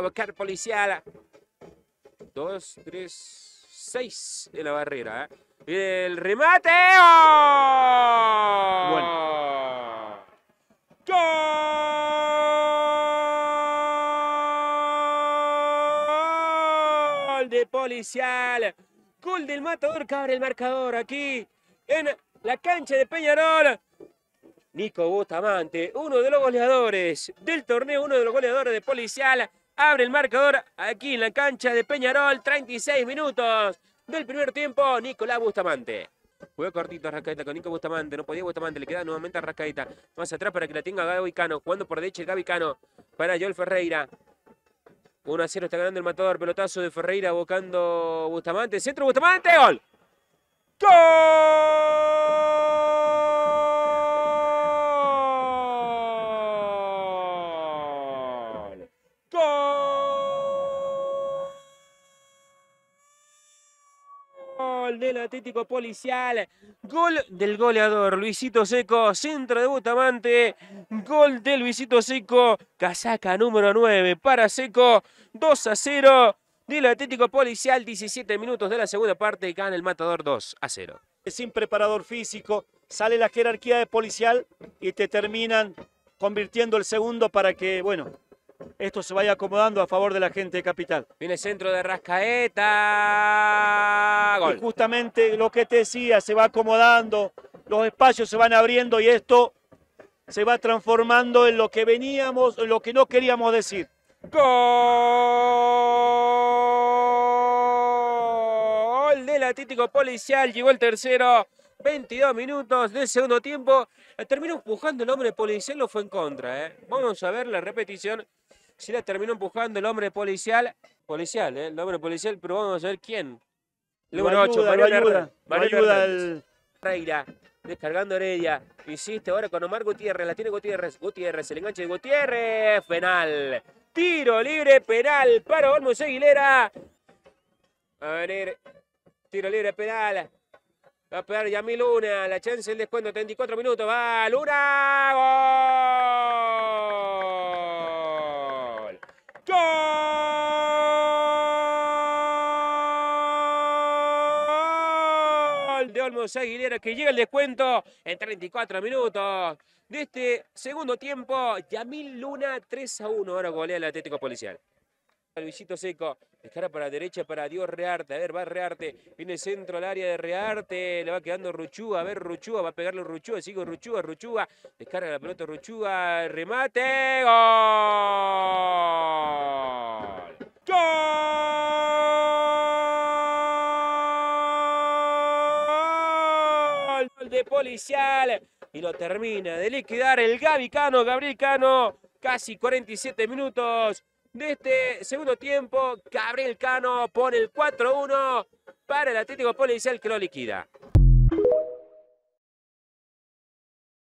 buscar policial. Dos, tres, seis de la barrera. ¿eh? El remate. ¡Oh! ¡Gol! De policial. Gol del matador que abre el marcador aquí en la cancha de Peñarol. Nico Bustamante, uno de los goleadores del torneo, uno de los goleadores de policial abre el marcador aquí en la cancha de Peñarol, 36 minutos del primer tiempo, Nicolás Bustamante. Juega cortito Rascaeta con Nicolás Bustamante. No podía Bustamante. Le queda nuevamente a Rascaeta. Más atrás para que la tenga Gaby Cano. Jugando por derecha el Gaby Cano. Para Joel Ferreira. 1 a 0 está ganando el matador. Pelotazo de Ferreira buscando Bustamante. Centro Bustamante. Gol. gol del Atlético Policial, gol del goleador Luisito Seco, centro de Bustamante, gol de Luisito Seco, casaca número 9 para Seco, 2 a 0 del Atlético Policial, 17 minutos de la segunda parte, gana el Matador 2 a 0. Sin preparador físico, sale la jerarquía de policial y te terminan convirtiendo el segundo para que, bueno, esto se vaya acomodando a favor de la gente de Capital. Viene centro de Rascaeta. Y justamente lo que te decía, se va acomodando, los espacios se van abriendo y esto se va transformando en lo que veníamos, en lo que no queríamos decir. Gol del Atlético Policial, llegó el tercero. 22 minutos del segundo tiempo. Terminó empujando el hombre policial, lo fue en contra. ¿eh? Vamos a ver la repetición. Si la terminó empujando el hombre policial. Policial, eh, El hombre policial, pero vamos a ver quién. número 8, Mario ayuda, Mario ayuda Reira, descargando ella Insiste ahora con Omar Gutiérrez. La tiene Gutiérrez. Gutiérrez, el enganche de Gutiérrez. Penal. Tiro libre, penal para Olmos Aguilera. A venir. Tiro libre, penal. Va a pegar Yamil Luna. La chance El descuento. 34 minutos. Va Luna. ¡Gol! de Olmos Aguilera que llega el descuento en 34 minutos de este segundo tiempo. Yamil Luna 3 a 1. Ahora golea el Atlético Policial. Luisito Seco, descarga para la derecha para Dios Rearte. A ver, va Rearte. Viene centro al área de Rearte. Le va quedando Ruchúa. A ver, Ruchúa. Va a pegarle Ruchúa. Sigo Ruchúa, Ruchúa. Descarga la pelota Ruchúa. Remate. ¡Gol! policial. Y lo termina de liquidar el gabicano Gabriel Cano. Casi 47 minutos de este segundo tiempo. Gabriel Cano pone el 4-1 para el Atlético Policial que lo liquida.